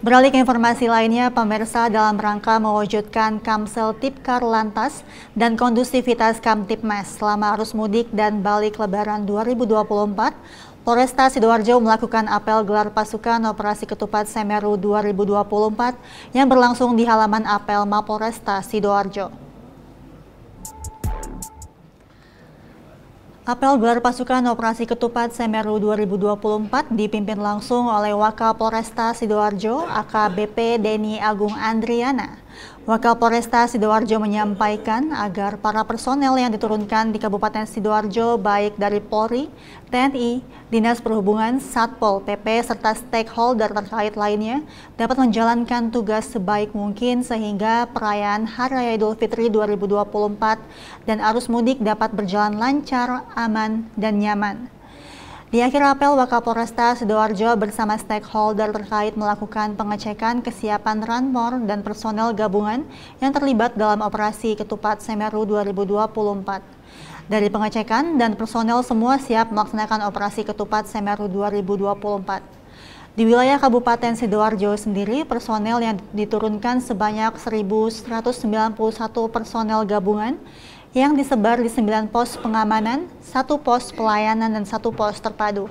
Beralih ke informasi lainnya, pemirsa dalam rangka mewujudkan Kamsel Tipkar Lantas dan kondusivitas Kamtipmas selama arus mudik dan balik lebaran 2024, Polresta Sidoarjo melakukan apel gelar pasukan Operasi Ketupat Semeru 2024 yang berlangsung di halaman apel Mapolresta Sidoarjo. Apel gelar pasukan operasi ketupat Semeru 2024 dipimpin langsung oleh Wakapolresta Sidoarjo AKBP Deni Agung Andriana. Wakil Polresta Sidoarjo menyampaikan agar para personel yang diturunkan di Kabupaten Sidoarjo baik dari Polri, TNI, Dinas Perhubungan, Satpol PP, serta stakeholder terkait lainnya dapat menjalankan tugas sebaik mungkin sehingga perayaan Hari Raya Idul Fitri 2024 dan arus mudik dapat berjalan lancar, aman, dan nyaman. Di akhir apel, Wakapolresta Sidoarjo bersama stakeholder terkait melakukan pengecekan kesiapan Ranmor dan personel gabungan yang terlibat dalam operasi Ketupat Semeru 2024. Dari pengecekan dan personel semua siap melaksanakan operasi ketupat Semeru 2024. Di wilayah Kabupaten Sidoarjo sendiri, personel yang diturunkan sebanyak 1.191 personel gabungan yang disebar di 9 pos pengamanan, satu pos pelayanan, dan satu pos terpadu.